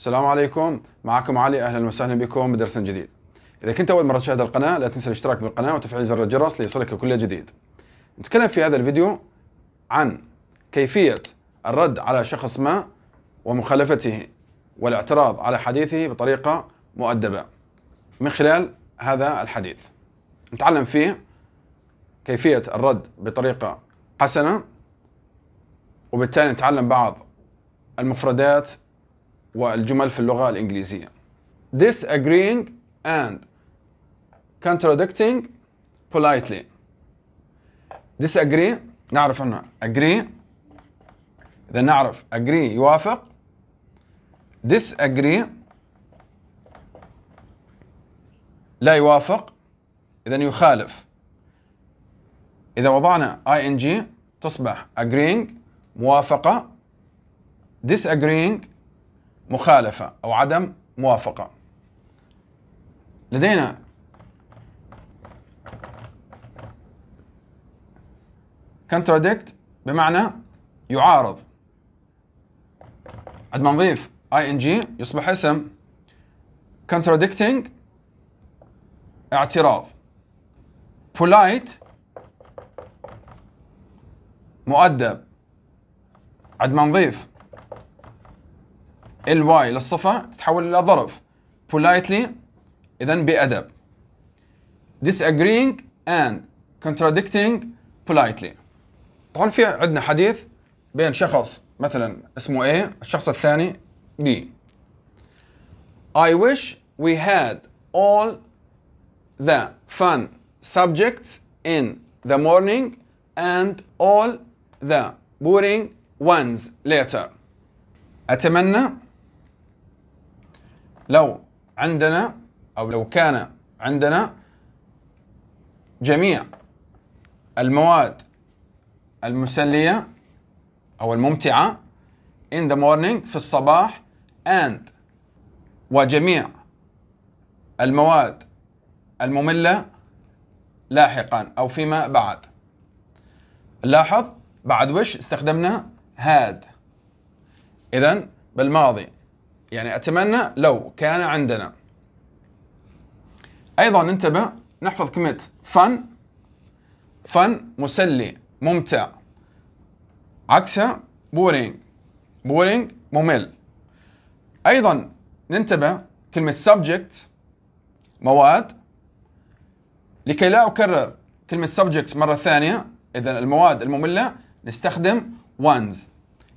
السلام عليكم معكم علي اهلا وسهلا بكم بدرس جديد اذا كنت اول مره تشاهد القناه لا تنسى الاشتراك بالقناه وتفعيل زر الجرس ليصلك كل جديد نتكلم في هذا الفيديو عن كيفيه الرد على شخص ما ومخالفته والاعتراض على حديثه بطريقه مؤدبه من خلال هذا الحديث نتعلم فيه كيفيه الرد بطريقه حسنه وبالتالي نتعلم بعض المفردات والجمل في اللغة الإنجليزية disagreeing and contradicting politely disagree نعرف أنه agree إذا نعرف agree يوافق disagree لا يوافق إذا يخالف إذا وضعنا ing تصبح agreeing موافقة disagreeing مخالفة أو عدم موافقة لدينا contradict بمعنى يعارض عندما نضيف ing يصبح اسم contradicting اعتراض polite مؤدب عندما نضيف الواي للصفة تتحول إلى ظرف politely إذا بأدب disagreeing and contradicting politely طبعا في عندنا حديث بين شخص مثلا اسمه A الشخص الثاني B I wish we had all the fun subjects in the morning and all the boring ones later أتمنى لو عندنا أو لو كان عندنا جميع المواد المسلية أو الممتعة in the morning في الصباح and وجميع المواد المملة لاحقا أو فيما بعد لاحظ بعد وش استخدمنا had إذا بالماضي يعني أتمنى لو كان عندنا أيضا انتبه نحفظ كلمة فن فن مسلي ممتع عكسها بورينج بورينج ممل أيضا ننتبه كلمة subject مواد لكي لا أكرر كلمة subject مرة ثانية إذا المواد المملة نستخدم ones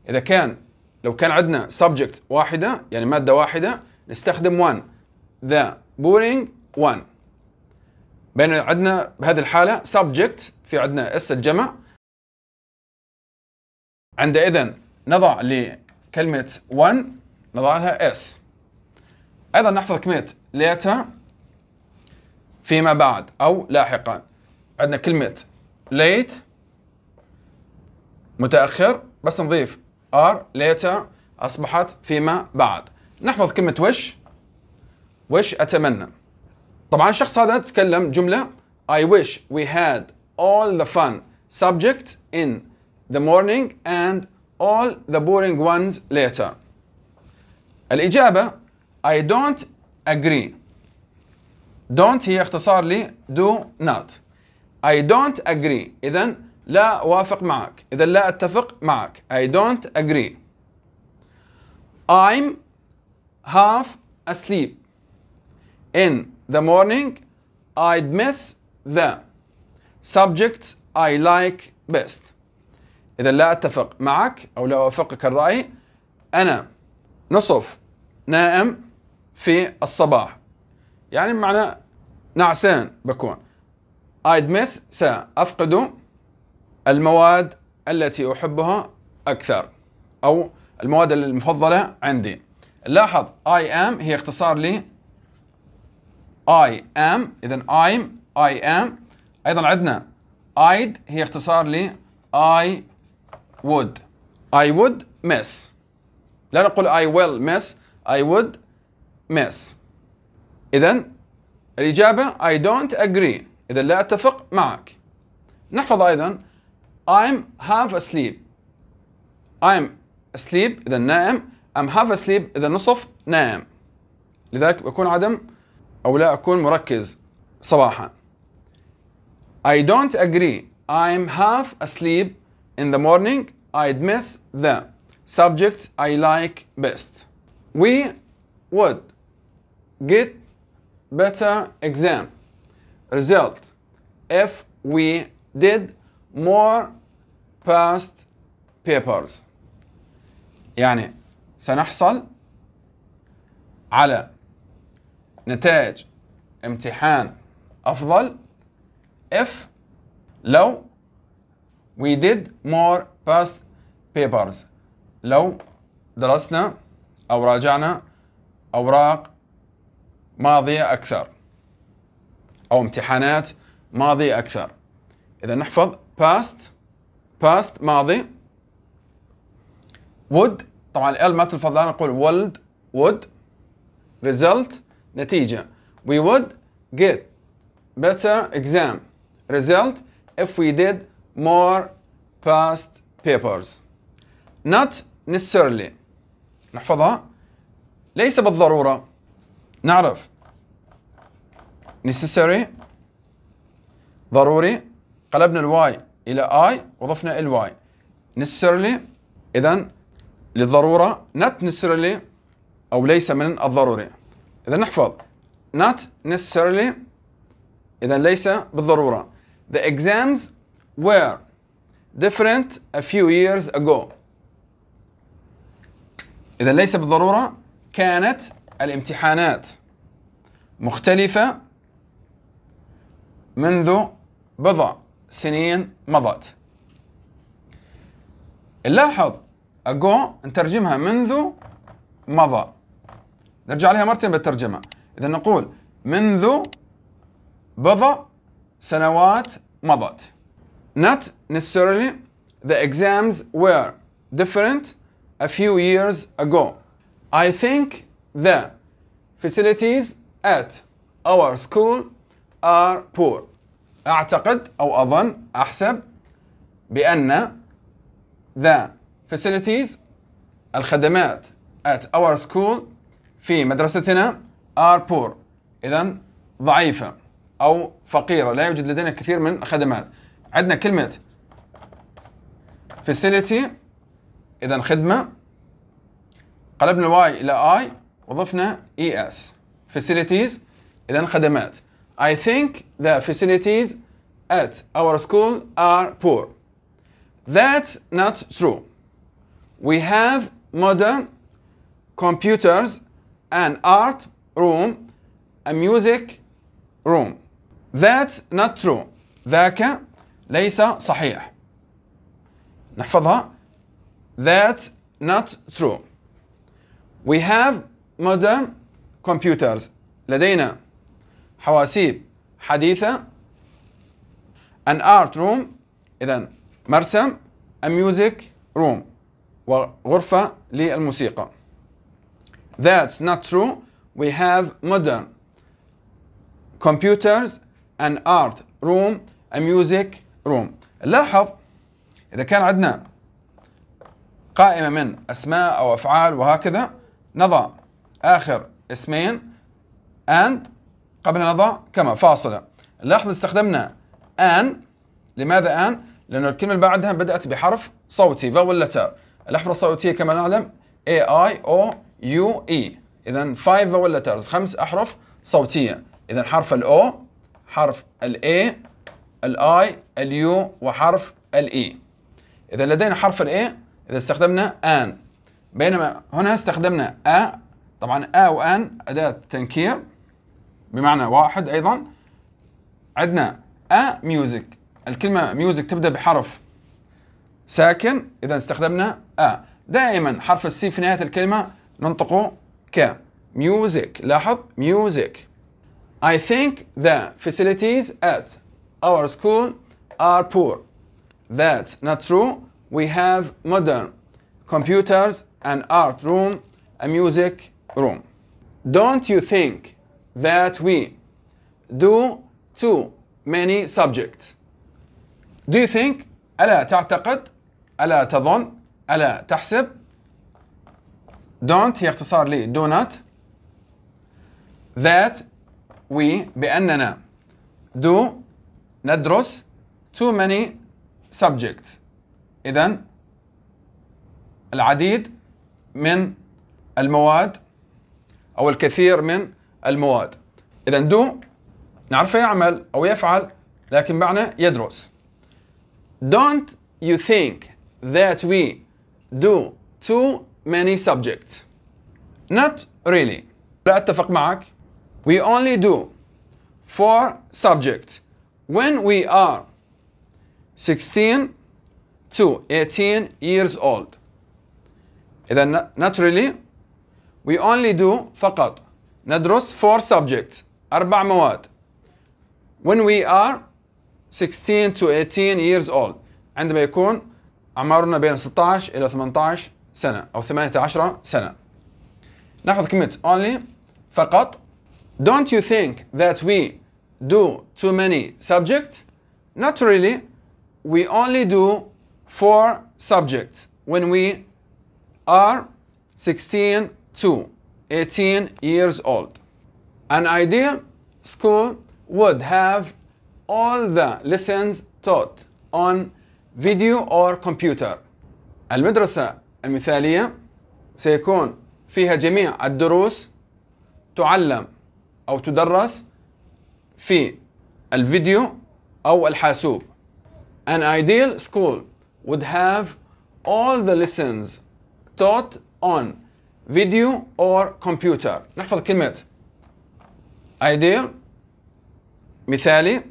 إذا كان لو كان عندنا subject واحدة يعني مادة واحدة نستخدم one the boring one بين عندنا بهذه الحالة subject في عندنا اس الجمع عندئذ نضع لكلمة one نضع لها s أيضا نحفظ كلمة later فيما بعد أو لاحقا عندنا كلمة late متأخر بس نضيف are later أصبحت فيما بعد نحفظ كلمة wish wish أتمنى طبعا الشخص هذا تكلم جملة I wish we had all the fun subject in the morning and all the boring ones later الإجابة I don't agree don't هي اختصار ل do not I don't agree إذا لا أوافق معك إذا لا أتفق معك I don't agree I'm half asleep In the morning I'd miss the subjects I like best إذا لا أتفق معك أو لا أوافقك الرأي أنا نصف نائم في الصباح يعني بمعنى نعسان بكون I'd miss سأفقد المواد التي أحبها أكثر أو المواد المفضلة عندي لاحظ I am هي اختصار ل I am إذا I'm I am أيضا عندنا I'd هي اختصار ل I would I would miss لا نقول I will miss I would miss إذا الإجابة I don't agree إذا لا أتفق معك نحفظ أيضا I'm half asleep I'm asleep إذا نائم I'm half asleep إذا نصف نائم لذلك بكون عدم أو لا أكون مركز صباحا I don't agree I'm half asleep in the morning I'd miss the subject I like best We would get better exam result if we did more past papers يعني سنحصل على نتائج امتحان أفضل if لو we did more past papers لو درسنا أو راجعنا أوراق ماضية أكثر أو امتحانات ماضية أكثر إذا نحفظ past past ماضي would طبعا ال ما تلفظ لا نقول ولد would result نتيجة we would get better exam result if we did more past papers not necessarily نحفظها ليس بالضرورة نعرف necessary ضروري قلبنا الواي الى اي وضفنا الواي نسرلي اذا للضروره not necessarily او ليس من الضروري اذا نحفظ not necessarily اذا ليس بالضروره the exams were different a few years ago اذا ليس بالضروره كانت الامتحانات مختلفه منذ بضع سنين مضت نلاحظ أجو نترجمها منذ مضى نرجع عليها مرتين بالترجمة إذا نقول منذ بضع سنوات مضت Not necessarily the exams were different a few years ago. I think the facilities at our school are poor. اعتقد او اظن احسب بان the facilities الخدمات at our school في مدرستنا are poor اذا ضعيفه او فقيره لا يوجد لدينا كثير من الخدمات عندنا كلمه facility اذا خدمه قلبنا الواي الى اي وضفنا اي e اس facilities اذا خدمات I think the facilities at our school are poor. That's not true. We have modern computers, an art room, a music room. That's not true. ذاك ليس صحيح. نحفظها. That's not true. We have modern computers. لدينا حواسيب حديثة an art room إذا مرسم a music room وغرفة للموسيقى That's not true we have modern computers an art room a music room لاحظ إذا كان عندنا قائمة من أسماء أو أفعال وهكذا نضع آخر اسمين and قبل أن نضع كما فاصلة لاحظ استخدمنا آن لماذا آن؟ لأن الكلمة اللي بعدها بدأت بحرف صوتي ولا لتر الأحرف الصوتية كما نعلم A I O U E إذا 5 ولا لترز خمس أحرف صوتية إذا حرف الأو حرف الأي الآي اليو وحرف الإي e. إذا لدينا حرف الأي إذا استخدمنا آن بينما هنا استخدمنا أ طبعا أ وآن أداة تنكير بمعنى واحد ايضا عندنا ا ميوزك الكلمه ميوزك تبدا بحرف ساكن اذا استخدمنا ا دائما حرف السي في نهايه الكلمه ننطقه ك ميوزك لاحظ ميوزك I think the facilities at our school are poor. That's not true. We have modern computers, an art room, a music room. Don't you think that we do too many subjects do you think ألا تعتقد ألا تظن ألا تحسب don't هي اختصار لي do not that we بأننا do ندرس too many subjects إذا العديد من المواد أو الكثير من المواد إذا دو نعرفه يعمل أو يفعل لكن معنى يدرس Don't you think that we do too many subjects Not really لا أتفق معك We only do four subjects when we are 16 to 18 years old إذا not really we only do فقط ندرس four subjects أربع مواد when we are 16 to 18 years old عندما يكون أعمارنا بين 16 إلى 18 سنة أو 18 سنة ناخذ كلمة only فقط don't you think that we do too many subjects not really we only do four subjects when we are 16 to 18 years old. An ideal school would have all the lessons taught on video or computer. المدرسة المثالية سيكون فيها جميع الدروس تعلم أو تدرس في الفيديو أو الحاسوب. An ideal school would have all the lessons taught on video or computer نحفظ كلمة ideal مثالي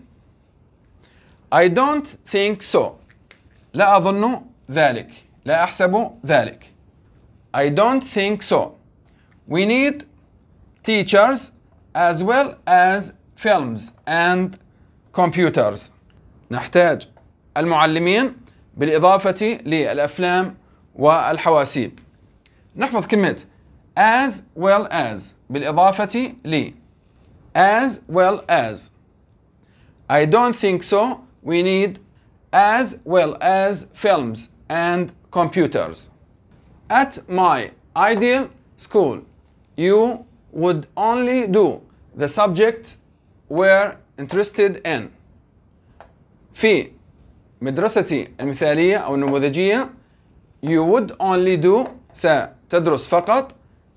I don't think so لا أظن ذلك لا أحسب ذلك I don't think so We need teachers as well as films and computers نحتاج المعلمين بالإضافة للأفلام والحواسيب نحفظ كلمة as well as بالإضافة لي as well as I don't think so we need as well as films and computers at my ideal school you would only do the subject were interested in في مدرستي المثالية أو النموذجية you would only do تدرس فقط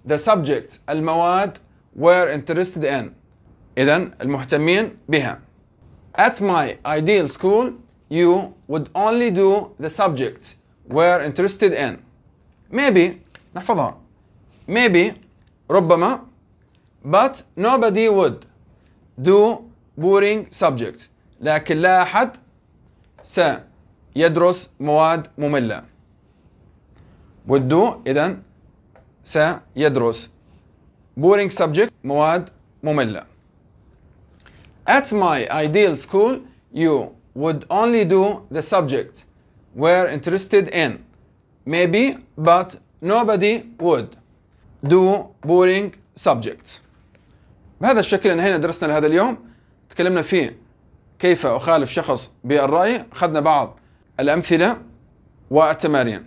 the subjects المواد were interested in إذا المهتمين بها At my ideal school you would only do the subjects were interested in maybe نحفظها maybe ربما but nobody would do boring subjects لكن لا أحد سيدرس مواد مملة would do إذا سيدرس boring subject مواد مملة At my ideal school you would only do the subject we're interested in maybe but nobody would do boring subject بهذا الشكل انهينا درسنا لهذا اليوم تكلمنا فيه كيف اخالف شخص بالرأي اخذنا بعض الامثلة والتمارين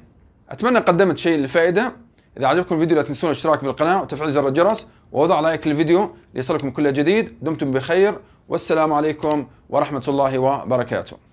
اتمنى قدمت شيء للفائدة اذا عجبكم الفيديو لا تنسون الاشتراك بالقناه وتفعيل زر الجرس ووضع لايك للفيديو ليصلكم كل جديد دمتم بخير والسلام عليكم ورحمه الله وبركاته